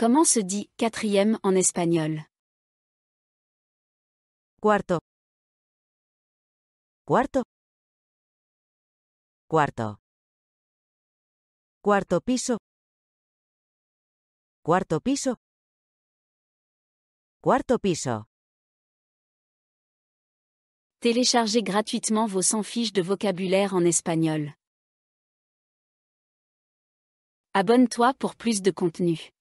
Comment se dit quatrième en espagnol Cuarto. Cuarto. Cuarto. Cuarto piso. Cuarto piso. Cuarto piso. Téléchargez gratuitement vos 100 fiches de vocabulaire en espagnol. Abonne-toi pour plus de contenu.